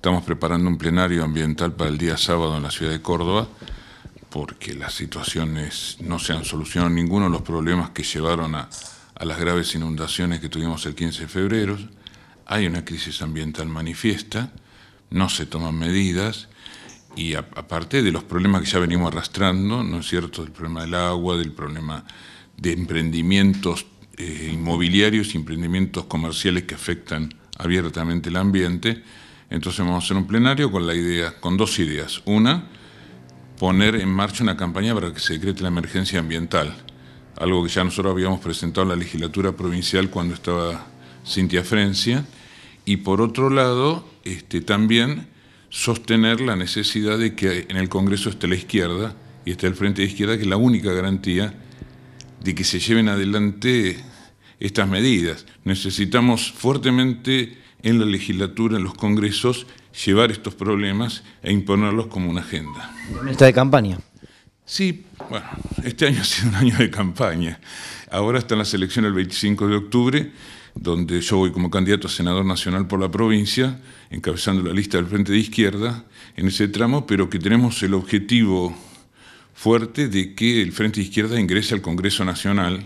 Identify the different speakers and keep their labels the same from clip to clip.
Speaker 1: Estamos preparando un plenario ambiental para el día sábado en la ciudad de Córdoba, porque las situaciones no se han solucionado ninguno de los problemas que llevaron a, las graves inundaciones que tuvimos el 15 de febrero. Hay una crisis ambiental manifiesta, no se toman medidas y aparte de los problemas que ya venimos arrastrando, ¿no es cierto?, el problema del agua, del problema de emprendimientos eh, inmobiliarios, emprendimientos comerciales que afectan abiertamente el ambiente, entonces vamos a hacer un plenario con la idea, con dos ideas. Una, poner en marcha una campaña para que se decrete la emergencia ambiental, algo que ya nosotros habíamos presentado en la legislatura provincial cuando estaba Cintia Frencia, y por otro lado, este, también sostener la necesidad de que en el Congreso esté la izquierda y esté el Frente de Izquierda, que es la única garantía de que se lleven adelante estas medidas. Necesitamos fuertemente en la legislatura, en los congresos, llevar estos problemas e imponerlos como una agenda. ¿Está de campaña? Sí, bueno, este año ha sido un año de campaña. Ahora están la elecciones el 25 de octubre, donde yo voy como candidato a senador nacional por la provincia, encabezando la lista del Frente de Izquierda en ese tramo, pero que tenemos el objetivo fuerte de que el Frente de Izquierda ingrese al Congreso Nacional,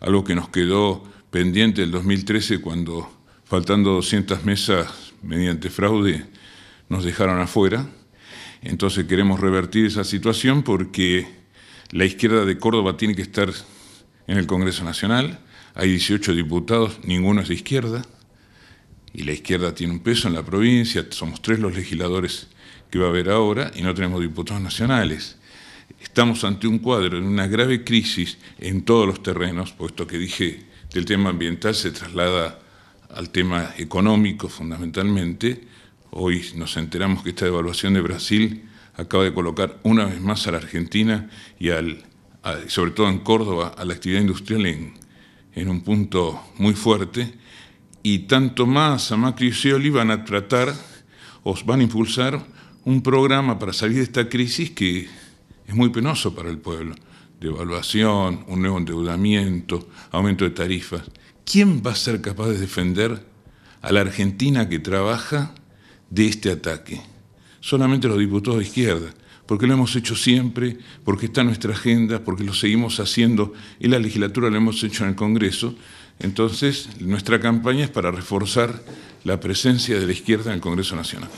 Speaker 1: algo que nos quedó pendiente el 2013 cuando faltando 200 mesas mediante fraude, nos dejaron afuera. Entonces queremos revertir esa situación porque la izquierda de Córdoba tiene que estar en el Congreso Nacional. Hay 18 diputados, ninguno es de izquierda. Y la izquierda tiene un peso en la provincia, somos tres los legisladores que va a haber ahora y no tenemos diputados nacionales. Estamos ante un cuadro, en una grave crisis en todos los terrenos, puesto que dije del tema ambiental se traslada al tema económico fundamentalmente. Hoy nos enteramos que esta devaluación de Brasil acaba de colocar una vez más a la Argentina y al, sobre todo en Córdoba a la actividad industrial en, un punto muy fuerte. Y tanto más a Macri y Scioli van a tratar o van a impulsar un programa para salir de esta crisis que es muy penoso para el pueblo devaluación, un nuevo endeudamiento, aumento de tarifas. ¿Quién va a ser capaz de defender a la Argentina que trabaja de este ataque? Solamente los diputados de izquierda, porque lo hemos hecho siempre, porque está en nuestra agenda, porque lo seguimos haciendo y la legislatura, lo hemos hecho en el Congreso. Entonces, nuestra campaña es para reforzar la presencia de la izquierda en el Congreso Nacional.